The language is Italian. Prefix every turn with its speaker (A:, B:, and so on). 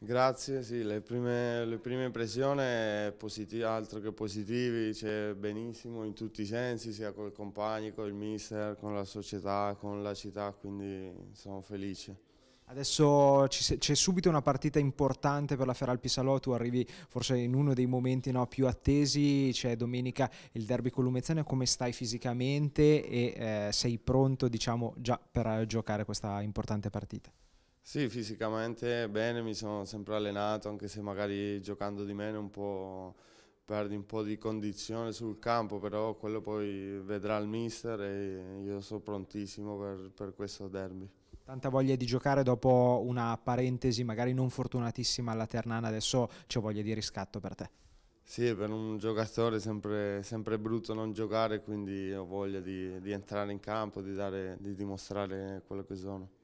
A: Grazie, sì, le prime, le prime impressioni eh, positive, altro che positivi, c'è cioè, benissimo in tutti i sensi, sia con i compagni, con il mister, con la società, con la città, quindi sono felice.
B: Adesso c'è subito una partita importante per la Feralpi Salò, tu arrivi forse in uno dei momenti no, più attesi, c'è domenica il derby con Lumezzane, come stai fisicamente e eh, sei pronto diciamo, già per giocare questa importante partita?
A: Sì, fisicamente bene, mi sono sempre allenato, anche se magari giocando di meno un po' perdi un po' di condizione sul campo, però quello poi vedrà il mister e io sono prontissimo per, per, questo derby.
B: Tanta voglia di giocare dopo una parentesi magari non fortunatissima alla Ternana, adesso c'è voglia di riscatto per te.
A: Sì, per un giocatore è sempre, sempre brutto non giocare, quindi ho voglia di, di entrare in campo, di, dare, di dimostrare quello che sono.